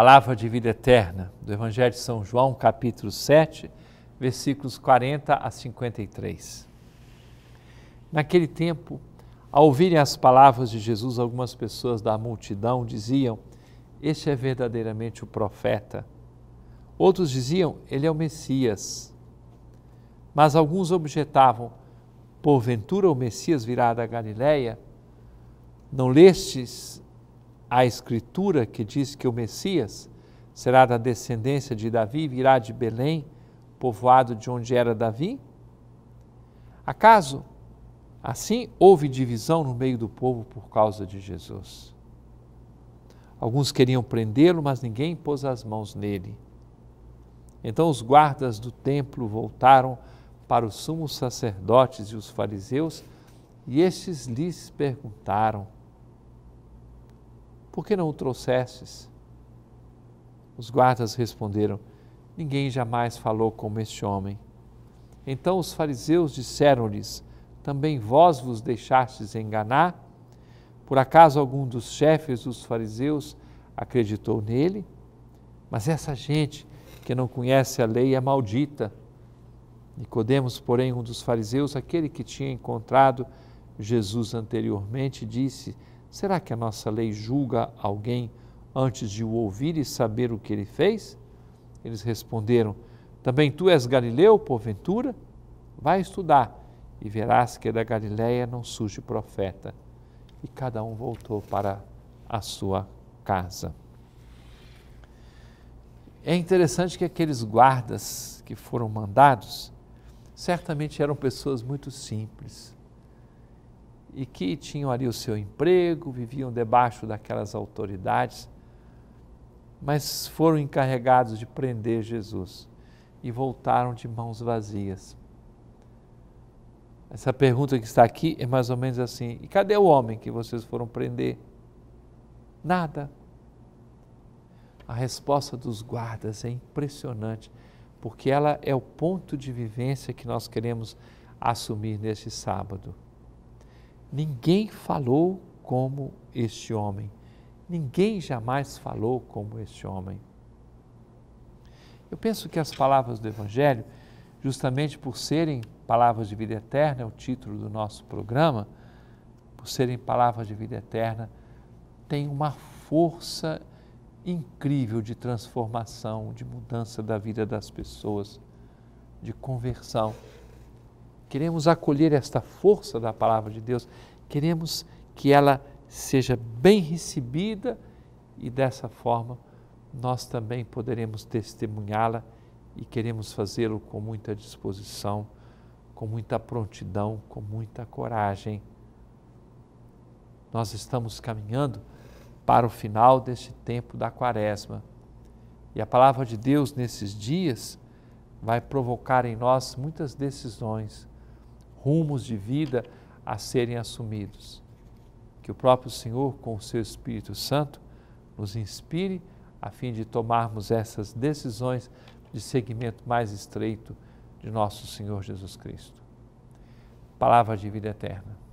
Palavra de vida eterna do Evangelho de São João, capítulo 7, versículos 40 a 53. Naquele tempo, ao ouvirem as palavras de Jesus, algumas pessoas da multidão diziam: Este é verdadeiramente o profeta. Outros diziam: Ele é o Messias. Mas alguns objetavam: Porventura o Messias virá da Galileia? Não lestes a Escritura que diz que o Messias será da descendência de Davi, virá de Belém, povoado de onde era Davi? Acaso assim houve divisão no meio do povo por causa de Jesus? Alguns queriam prendê-lo, mas ninguém pôs as mãos nele. Então os guardas do templo voltaram para os sumos sacerdotes e os fariseus, e estes lhes perguntaram: por que não o trouxestes? Os guardas responderam: Ninguém jamais falou como este homem. Então os fariseus disseram-lhes: Também vós vos deixastes enganar? Por acaso algum dos chefes dos fariseus acreditou nele? Mas essa gente que não conhece a lei é maldita. Nicodemos, porém, um dos fariseus, aquele que tinha encontrado Jesus anteriormente, disse: Será que a nossa lei julga alguém antes de o ouvir e saber o que ele fez? Eles responderam: Também tu és Galileu, porventura? Vai estudar e verás que da Galiléia não surge profeta. E cada um voltou para a sua casa. É interessante que aqueles guardas que foram mandados certamente eram pessoas muito simples, e que tinham ali o seu emprego, viviam debaixo daquelas autoridades, mas foram encarregados de prender Jesus e voltaram de mãos vazias. Essa pergunta que está aqui é mais ou menos assim: e cadê o homem que vocês foram prender? Nada. A resposta dos guardas é impressionante, porque ela é o ponto de vivência que nós queremos assumir neste sábado. Ninguém falou como este homem. Ninguém jamais falou como este homem. Eu penso que as palavras do Evangelho, justamente por serem palavras de vida eterna, é o título do nosso programa, por serem palavras de vida eterna, têm uma força incrível de transformação, de mudança da vida das pessoas, de conversão queremos acolher esta força da palavra de Deus, queremos que ela seja bem recebida e dessa forma nós também poderemos testemunhá-la e queremos fazê-lo com muita disposição, com muita prontidão, com muita coragem. Nós estamos caminhando para o final deste tempo da quaresma e a palavra de Deus nesses dias vai provocar em nós muitas decisões, rumos de vida a serem assumidos. Que o próprio Senhor, com o seu Espírito Santo, nos inspire a fim de tomarmos essas decisões de seguimento mais estreito de nosso Senhor Jesus Cristo. Palavra de vida eterna.